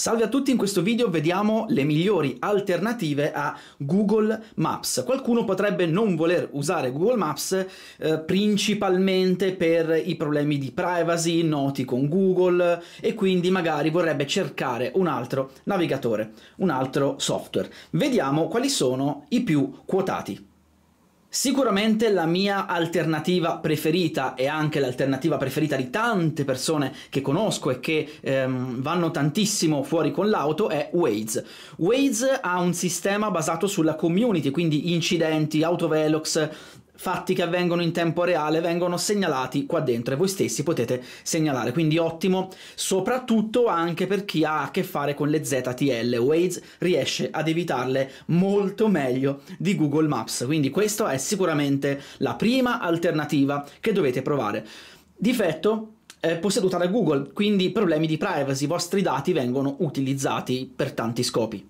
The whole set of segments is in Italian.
Salve a tutti, in questo video vediamo le migliori alternative a Google Maps. Qualcuno potrebbe non voler usare Google Maps eh, principalmente per i problemi di privacy noti con Google e quindi magari vorrebbe cercare un altro navigatore, un altro software. Vediamo quali sono i più quotati. Sicuramente la mia alternativa preferita e anche l'alternativa preferita di tante persone che conosco e che ehm, vanno tantissimo fuori con l'auto è Waze. Waze ha un sistema basato sulla community, quindi incidenti, autovelox, fatti che avvengono in tempo reale vengono segnalati qua dentro e voi stessi potete segnalare, quindi ottimo soprattutto anche per chi ha a che fare con le ZTL, Waze riesce ad evitarle molto meglio di Google Maps, quindi questa è sicuramente la prima alternativa che dovete provare. Difetto è eh, posseduta da Google, quindi problemi di privacy, i vostri dati vengono utilizzati per tanti scopi.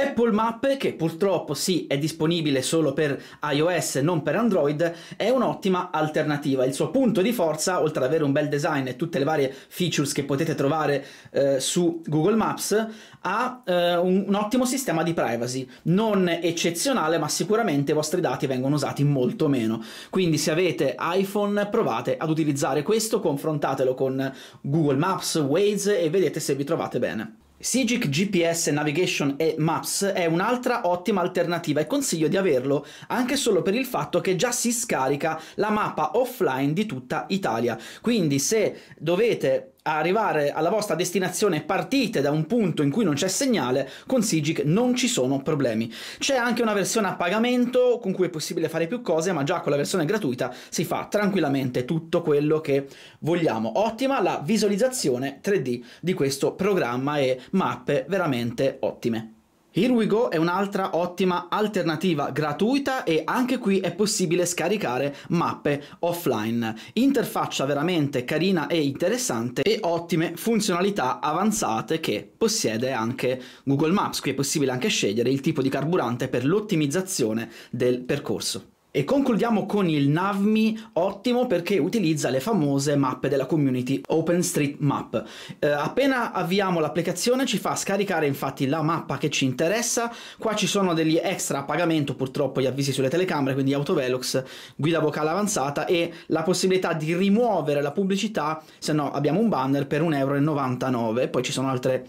Apple Map, che purtroppo sì è disponibile solo per iOS e non per Android, è un'ottima alternativa. Il suo punto di forza, oltre ad avere un bel design e tutte le varie features che potete trovare eh, su Google Maps, ha eh, un, un ottimo sistema di privacy, non eccezionale, ma sicuramente i vostri dati vengono usati molto meno. Quindi se avete iPhone provate ad utilizzare questo, confrontatelo con Google Maps, Waze e vedete se vi trovate bene. Sigic GPS Navigation e Maps è un'altra ottima alternativa e consiglio di averlo anche solo per il fatto che già si scarica la mappa offline di tutta Italia. Quindi se dovete arrivare alla vostra destinazione partite da un punto in cui non c'è segnale, con Sigic non ci sono problemi. C'è anche una versione a pagamento con cui è possibile fare più cose, ma già con la versione gratuita si fa tranquillamente tutto quello che vogliamo. Ottima la visualizzazione 3D di questo programma e mappe veramente ottime. Here We Go è un'altra ottima alternativa gratuita e anche qui è possibile scaricare mappe offline. Interfaccia veramente carina e interessante e ottime funzionalità avanzate che possiede anche Google Maps. Qui è possibile anche scegliere il tipo di carburante per l'ottimizzazione del percorso. E concludiamo con il NAVMI, ottimo perché utilizza le famose mappe della community OpenStreetMap. Eh, appena avviamo l'applicazione ci fa scaricare infatti la mappa che ci interessa, qua ci sono degli extra a pagamento purtroppo gli avvisi sulle telecamere, quindi autovelox, guida vocale avanzata e la possibilità di rimuovere la pubblicità, se no abbiamo un banner per 1,99€, poi ci sono altre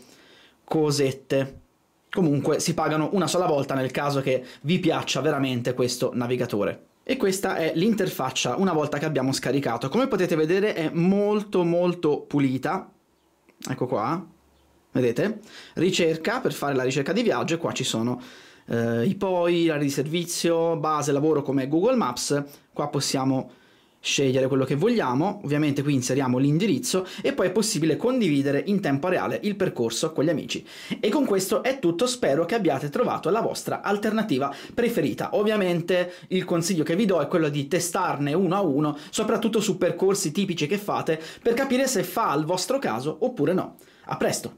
cosette. Comunque si pagano una sola volta nel caso che vi piaccia veramente questo navigatore. E questa è l'interfaccia una volta che abbiamo scaricato. Come potete vedere è molto molto pulita. Ecco qua. Vedete? Ricerca, per fare la ricerca di viaggio, e qua ci sono eh, i poi, l'area di servizio, base, lavoro come Google Maps. Qua possiamo scegliere quello che vogliamo, ovviamente qui inseriamo l'indirizzo e poi è possibile condividere in tempo reale il percorso con gli amici. E con questo è tutto, spero che abbiate trovato la vostra alternativa preferita. Ovviamente il consiglio che vi do è quello di testarne uno a uno, soprattutto su percorsi tipici che fate, per capire se fa al vostro caso oppure no. A presto!